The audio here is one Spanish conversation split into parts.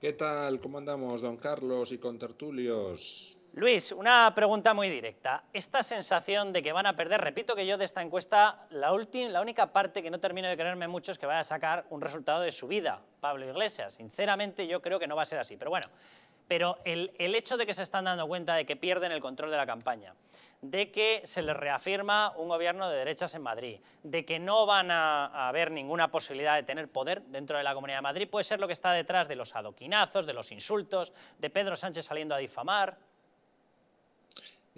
¿Qué tal? ¿Cómo andamos, don Carlos y con tertulios? Luis, una pregunta muy directa. Esta sensación de que van a perder, repito que yo de esta encuesta, la, la única parte que no termino de creerme mucho es que vaya a sacar un resultado de su vida, Pablo Iglesias. Sinceramente yo creo que no va a ser así, pero bueno, pero el, hecho de que se están dando cuenta de que pierden el control de la campaña, de que se les reafirma un gobierno de derechas en Madrid, de que no van a, haber ninguna posibilidad de tener poder dentro de la Comunidad de Madrid, puede ser lo que está detrás de los adoquinazos, de los insultos, de Pedro Sánchez saliendo a difamar.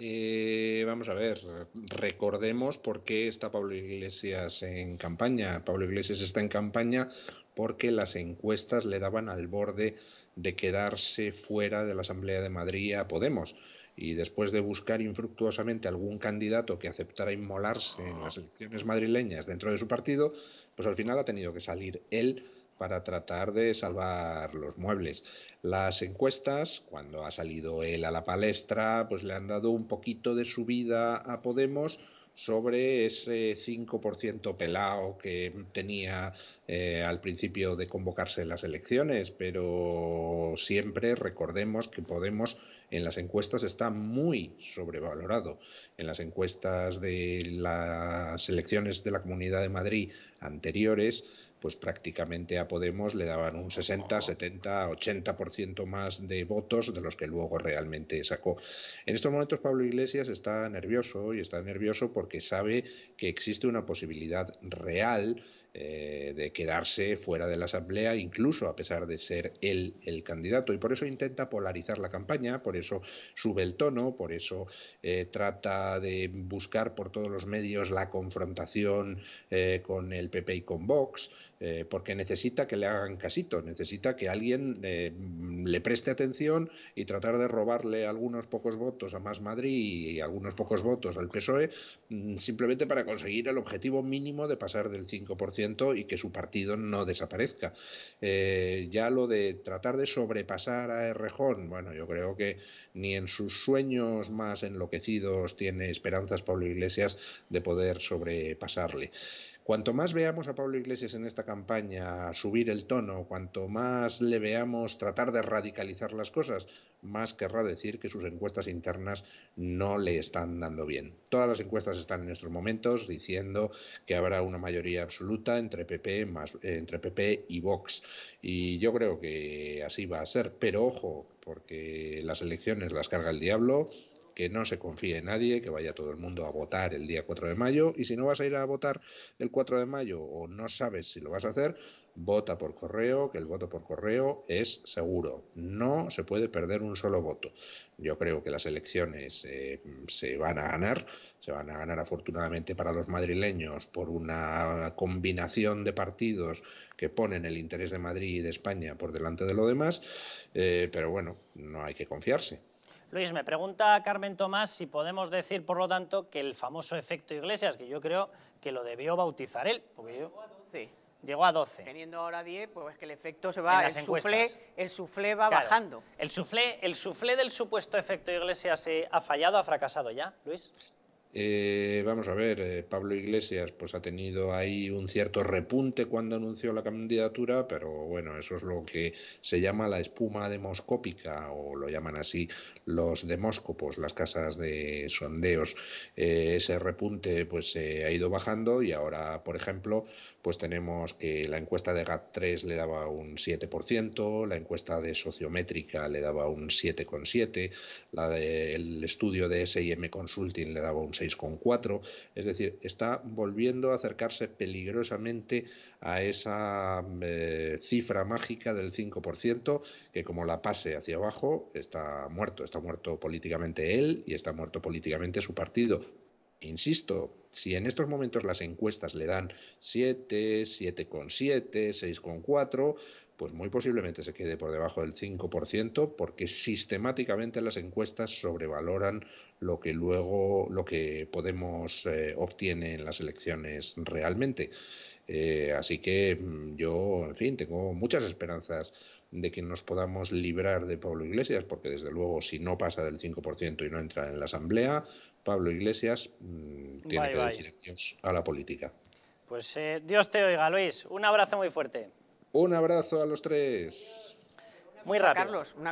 Eh, vamos a ver, recordemos por qué está Pablo Iglesias en campaña. Pablo Iglesias está en campaña porque las encuestas le daban al borde de quedarse fuera de la Asamblea de Madrid a Podemos. Y después de buscar infructuosamente algún candidato que aceptara inmolarse en las elecciones madrileñas dentro de su partido, pues al final ha tenido que salir él para tratar de salvar los muebles. Las encuestas, cuando ha salido él a la palestra, pues le han dado un poquito de subida a Podemos, sobre ese 5% pelado que tenía eh, al principio de convocarse las elecciones, pero siempre recordemos que Podemos en las encuestas está muy sobrevalorado. En las encuestas de las elecciones de la Comunidad de Madrid anteriores, pues prácticamente a Podemos le daban un 60, 70, 80% más de votos de los que luego realmente sacó. En estos momentos Pablo Iglesias está nervioso y está nervioso porque sabe que existe una posibilidad real eh, de quedarse fuera de la Asamblea, incluso a pesar de ser él el candidato. Y por eso intenta polarizar la campaña, por eso sube el tono, por eso eh, trata de buscar por todos los medios la confrontación eh, con el PP y con Vox, porque necesita que le hagan casito, necesita que alguien le preste atención y tratar de robarle algunos pocos votos a Más Madrid y algunos pocos votos al PSOE, mm, simplemente para conseguir el objetivo mínimo de pasar del 5% y que su partido no desaparezca. Eh, ya lo de tratar de sobrepasar a Errejón, bueno, yo creo que ni en sus sueños más enloquecidos tiene esperanzas Pablo Iglesias de poder sobrepasarle. Cuanto más veamos a Pablo Iglesias en esta campaña subir el tono, cuanto más le veamos tratar de radicalizar las cosas, más querrá decir que sus encuestas internas no le están dando bien. Todas las encuestas están en estos momentos diciendo que habrá una mayoría absoluta entre PP, más, eh, entre PP y Vox. Y yo creo que así va a ser. Pero ojo, porque las elecciones las carga el diablo, que no se confíe en nadie, que vaya todo el mundo a votar el día 4 de mayo y si no vas a ir a votar el 4 de mayo o no sabes si lo vas a hacer, vota por correo, que el voto por correo es seguro. No se puede perder un solo voto. Yo creo que las elecciones eh, se van a ganar, se van a ganar afortunadamente para los madrileños por una combinación de partidos que ponen el interés de Madrid y de España por delante de lo demás, eh, pero bueno, no hay que confiarse. Luis, me pregunta Carmen Tomás si podemos decir, por lo tanto, que el famoso efecto Iglesias, que yo creo que lo debió bautizar él. Porque yo... Llegó a 12. Llegó a 12. Teniendo ahora 10, pues que el efecto se va, el suflé, el suflé va bajando. El suflé, el suflé del supuesto efecto Iglesias eh, ha fallado, ha fracasado ya, Luis. Eh, vamos a ver, eh, Pablo Iglesias pues ha tenido ahí un cierto repunte cuando anunció la candidatura, pero bueno, eso es lo que se llama la espuma demoscópica o lo llaman así los demóscopos, las casas de sondeos. Eh, ese repunte pues se ha ido bajando y ahora, por ejemplo, pues tenemos que la encuesta de GAT3 le daba un 7%, la encuesta de sociométrica le daba un 7,7, la del estudio de S&M Consulting le daba un 6,4, es decir, está volviendo a acercarse peligrosamente a esa eh, cifra mágica del 5%, que como la pase hacia abajo, está muerto, está muerto políticamente él y está muerto políticamente su partido. Insisto, si en estos momentos las encuestas le dan 7, 7,7, 6,4, pues muy posiblemente se quede por debajo del 5% porque sistemáticamente las encuestas sobrevaloran lo que luego, lo que Podemos obtener eh, obtiene en las elecciones realmente. Eh, así que mm, yo, en fin, tengo muchas esperanzas de que nos podamos librar de Pablo Iglesias, porque desde luego si no pasa del 5% y no entra en la Asamblea, Pablo Iglesias mm, tiene que decir adiós a la política. Pues eh, Dios te oiga, Luis. Un abrazo muy fuerte. Un abrazo a los tres. Muy rápido. Carlos, una